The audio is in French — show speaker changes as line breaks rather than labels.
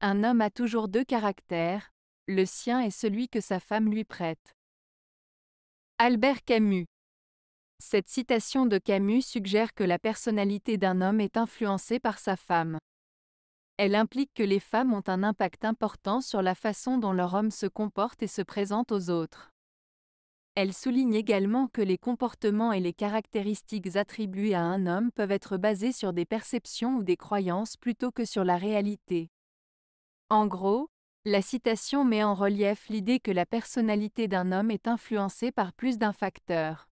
Un homme a toujours deux caractères, le sien et celui que sa femme lui prête. Albert Camus Cette citation de Camus suggère que la personnalité d'un homme est influencée par sa femme. Elle implique que les femmes ont un impact important sur la façon dont leur homme se comporte et se présente aux autres. Elle souligne également que les comportements et les caractéristiques attribuées à un homme peuvent être basés sur des perceptions ou des croyances plutôt que sur la réalité. En gros, la citation met en relief l'idée que la personnalité d'un homme est influencée par plus d'un facteur.